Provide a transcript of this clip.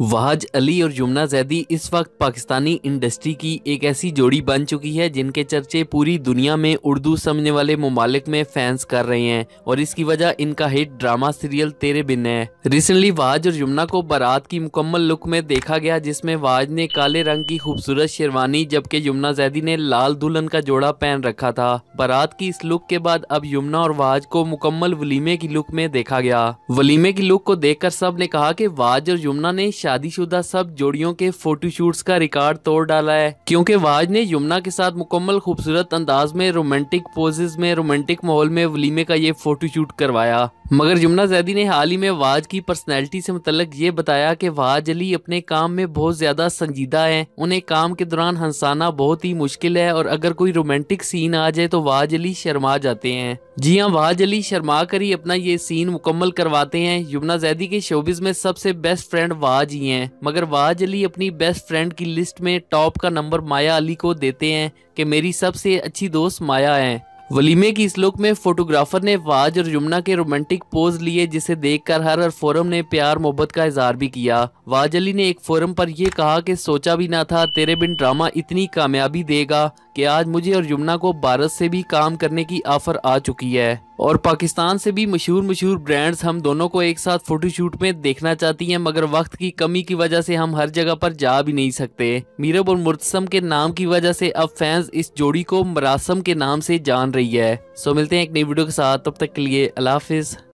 वहाज अली और जुमना जैदी इस वक्त पाकिस्तानी इंडस्ट्री की एक ऐसी जोड़ी बन चुकी है जिनके चर्चे पूरी दुनिया में उर्दू समझने वाले ममालिक में फैंस कर रहे हैं और इसकी वजह इनका हिट ड्रामा सीरियल तेरे बिन है रिसेंटली वहाज और जुमना को बारात की मुकम्मल लुक में देखा गया जिसमें वहाज ने काले रंग की खूबसूरत शेरवानी जबकि यमुना जैदी ने लाल दुल्हन का जोड़ा पहन रखा था बारात की इस लुक के बाद अब यमुना और वहाज को मुकम्मल वलीमे की लुक में देखा गया वलीमे की लुक को देख सब ने कहा की वहाज और यमुना ने शादीशुदा सब जोड़ियों के फोटोशूट्स का रिकॉर्ड तोड़ डाला है क्योंकि वाज ने यमुना के साथ मुकम्मल खूबसूरत अंदाज में रोमांटिक पोजेज में रोमांटिक माहौल में वलीमे का ये फोटोशूट करवाया मगर जुमना जैदी ने हाल ही में वाज की पर्सनैलिटी से मुतलक ये बताया कि वाज अली अपने काम में बहुत ज्यादा संजीदा है उन्हें काम के दौरान हंसाना बहुत ही मुश्किल है और अगर कोई रोमांटिक सीन आ जाए तो वाज अली शर्मा जाते हैं जी हाँ वाज अली शर्मा कर ही अपना ये सीन मुकम्मल करवाते हैं युमना जैदी के शोबिस में सबसे बेस्ट फ्रेंड वाज ही हैं मगर वाज अली अपनी बेस्ट फ्रेंड की लिस्ट में टॉप का नंबर माया अली को देते हैं कि मेरी सबसे अच्छी दोस्त माया है वलीमे की इस लुक में फोटोग्राफर ने वाज और यमुना के रोमांटिक पोज लिए जिसे देखकर हर और फोरम ने प्यार मोहब्बत का इजहार भी किया वाज अली ने एक फोरम पर यह कहा कि सोचा भी ना था तेरे बिन ड्रामा इतनी कामयाबी देगा कि आज मुझे और यमुना को भारत से भी काम करने की ऑफर आ चुकी है और पाकिस्तान से भी मशहूर मशहूर ब्रांड्स हम दोनों को एक साथ फोटोशूट में देखना चाहती हैं मगर वक्त की कमी की वजह से हम हर जगह पर जा भी नहीं सकते मीरब और मुर्तसम के नाम की वजह से अब फैंस इस जोड़ी को मरासम के नाम से जान रही है सो मिलते हैं एक नई वीडियो के साथ तब तक के लिए अल्लाह हाफिज़